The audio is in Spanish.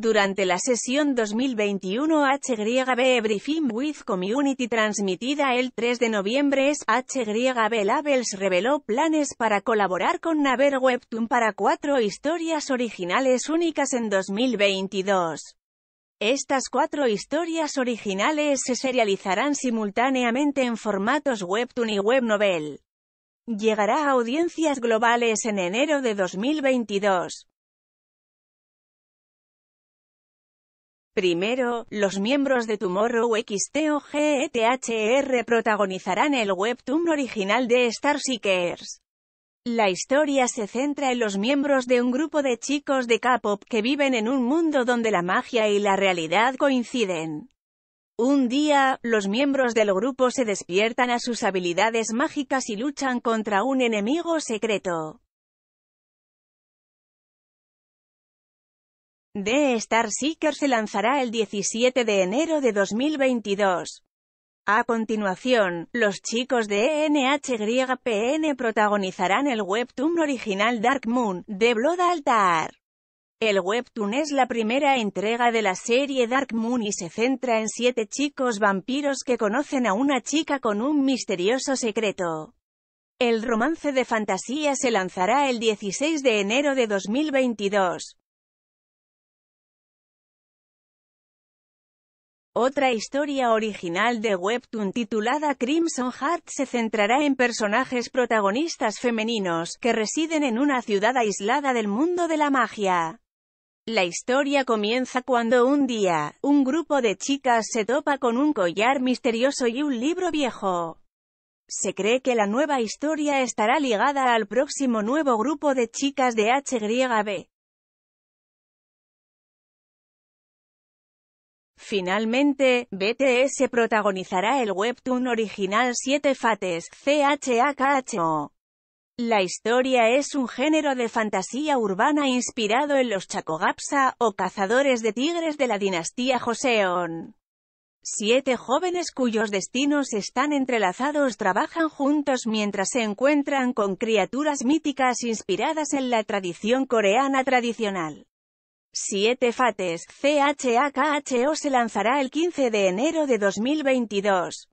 Durante la sesión 2021 HGB Briefing with Community transmitida el 3 de noviembre es HGB Labels reveló planes para colaborar con Naver Webtoon para cuatro historias originales únicas en 2022. Estas cuatro historias originales se serializarán simultáneamente en formatos webtoon y webnovel. Llegará a audiencias globales en enero de 2022. Primero, los miembros de Tomorrow XTOGETHR e protagonizarán el webtoon original de Star Seekers. La historia se centra en los miembros de un grupo de chicos de K-pop que viven en un mundo donde la magia y la realidad coinciden. Un día, los miembros del grupo se despiertan a sus habilidades mágicas y luchan contra un enemigo secreto. The Star Seeker se lanzará el 17 de enero de 2022. A continuación, los chicos de PN e protagonizarán el webtoon original Dark Moon, de Blood Altar. El webtoon es la primera entrega de la serie Dark Moon y se centra en siete chicos vampiros que conocen a una chica con un misterioso secreto. El romance de fantasía se lanzará el 16 de enero de 2022. Otra historia original de Webtoon titulada Crimson Heart se centrará en personajes protagonistas femeninos, que residen en una ciudad aislada del mundo de la magia. La historia comienza cuando un día, un grupo de chicas se topa con un collar misterioso y un libro viejo. Se cree que la nueva historia estará ligada al próximo nuevo grupo de chicas de HYB. Finalmente, BTS protagonizará el webtoon original 7 Fates, CHAKHO. La historia es un género de fantasía urbana inspirado en los Chakogapsa, o cazadores de tigres de la dinastía Joseon. Siete jóvenes cuyos destinos están entrelazados trabajan juntos mientras se encuentran con criaturas míticas inspiradas en la tradición coreana tradicional. Siete Fates, CHAKHO se lanzará el 15 de enero de 2022.